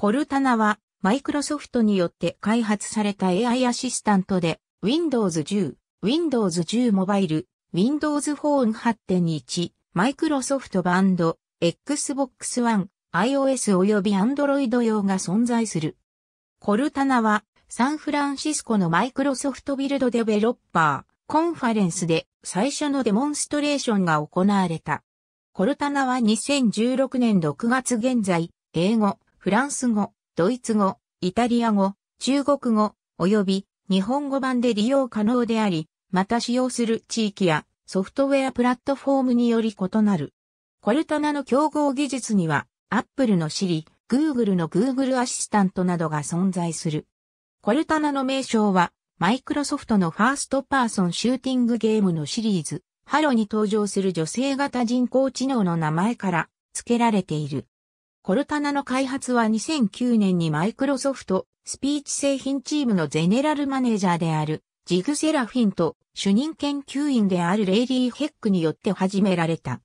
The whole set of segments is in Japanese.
コルタナは、マイクロソフトによって開発された AI アシスタントで、Windows 10、Windows 10モバイル、Windows Phone 8.1、Microsoft バンド、Xbox One、iOS 及び Android 用が存在する。コルタナは、サンフランシスコのマイクロソフトビルドデベロッパー、コンファレンスで最初のデモンストレーションが行われた。コルタナは2016年6月現在、英語、フランス語、ドイツ語、イタリア語、中国語、及び日本語版で利用可能であり、また使用する地域やソフトウェアプラットフォームにより異なる。コルタナの競合技術には、アップルのシリ、グーグルのグーグルアシスタントなどが存在する。コルタナの名称は、マイクロソフトのファーストパーソンシューティングゲームのシリーズ、ハロに登場する女性型人工知能の名前から付けられている。コルタナの開発は2009年にマイクロソフト、スピーチ製品チームのゼネラルマネージャーである、ジグセラフィンと主任研究員であるレイリー・ヘックによって始められた。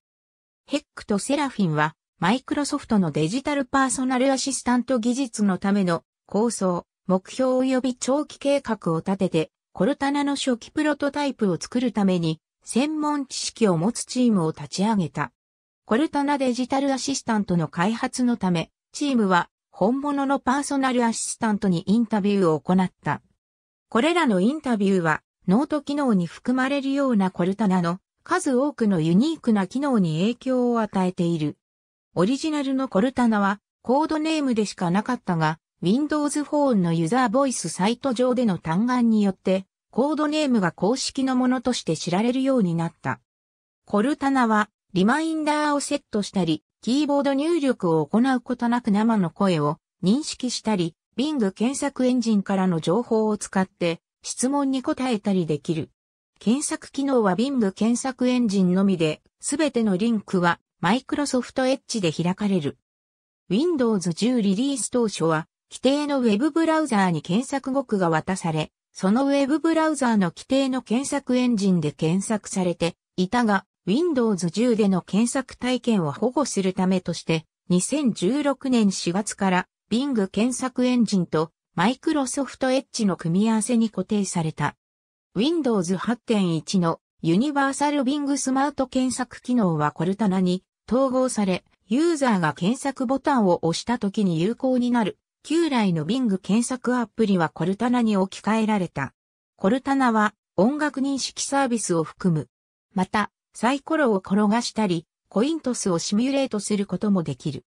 ヘックとセラフィンは、マイクロソフトのデジタルパーソナルアシスタント技術のための構想、目標及び長期計画を立てて、コルタナの初期プロトタイプを作るために、専門知識を持つチームを立ち上げた。コルタナデジタルアシスタントの開発のため、チームは本物のパーソナルアシスタントにインタビューを行った。これらのインタビューは、ノート機能に含まれるようなコルタナの数多くのユニークな機能に影響を与えている。オリジナルのコルタナはコードネームでしかなかったが、Windows Phone のユーザーボイスサイト上での嘆願によって、コードネームが公式のものとして知られるようになった。コルタナはリマインダーをセットしたり、キーボード入力を行うことなく生の声を認識したり、Bing 検索エンジンからの情報を使って質問に答えたりできる。検索機能は Bing 検索エンジンのみで、すべてのリンクは Microsoft Edge で開かれる。Windows 10リリース当初は、規定のウェブブラウザーに検索語句が渡され、そのウェブブラウザーの規定の検索エンジンで検索されていたが、Windows 10での検索体験を保護するためとして、2016年4月から Bing 検索エンジンと Microsoft Edge の組み合わせに固定された。Windows 8.1のユニバーサル Bing スマート検索機能はコルタナに統合され、ユーザーが検索ボタンを押した時に有効になる旧来の Bing 検索アプリはコルタナに置き換えられた。コルタナは音楽認識サービスを含む。また、サイコロを転がしたり、コイントスをシミュレートすることもできる。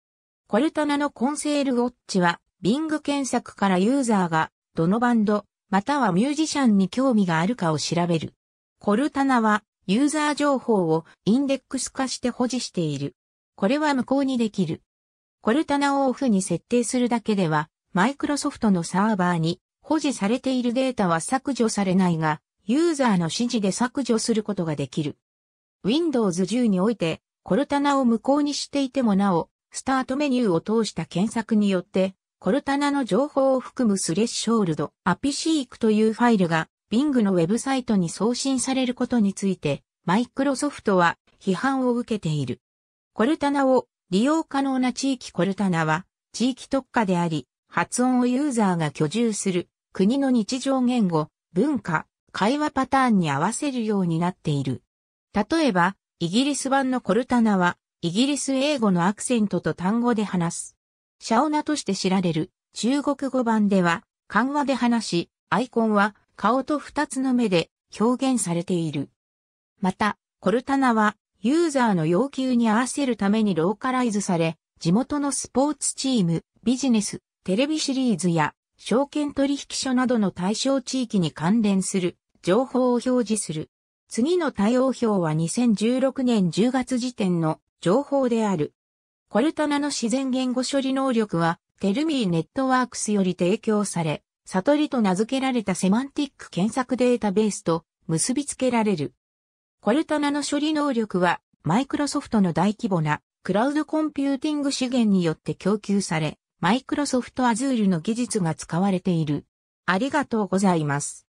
コルタナのコンセールウォッチは、ビング検索からユーザーが、どのバンド、またはミュージシャンに興味があるかを調べる。コルタナは、ユーザー情報をインデックス化して保持している。これは無効にできる。コルタナをオフに設定するだけでは、マイクロソフトのサーバーに保持されているデータは削除されないが、ユーザーの指示で削除することができる。Windows 10において、コルタナを無効にしていてもなお、スタートメニューを通した検索によって、コルタナの情報を含むスレッショールド、アピシークというファイルが、Bing のウェブサイトに送信されることについて、マイクロソフトは批判を受けている。コルタナを利用可能な地域コルタナは、地域特化であり、発音をユーザーが居住する国の日常言語、文化、会話パターンに合わせるようになっている。例えば、イギリス版のコルタナは、イギリス英語のアクセントと単語で話す。シャオナとして知られる中国語版では、漢和で話し、アイコンは顔と二つの目で表現されている。また、コルタナはユーザーの要求に合わせるためにローカライズされ、地元のスポーツチーム、ビジネス、テレビシリーズや証券取引所などの対象地域に関連する情報を表示する。次の対応表は2016年10月時点の情報である。コルタナの自然言語処理能力は、テルミーネットワークスより提供され、サトリと名付けられたセマンティック検索データベースと結びつけられる。コルタナの処理能力は、マイクロソフトの大規模なクラウドコンピューティング資源によって供給され、マイクロソフトアズールの技術が使われている。ありがとうございます。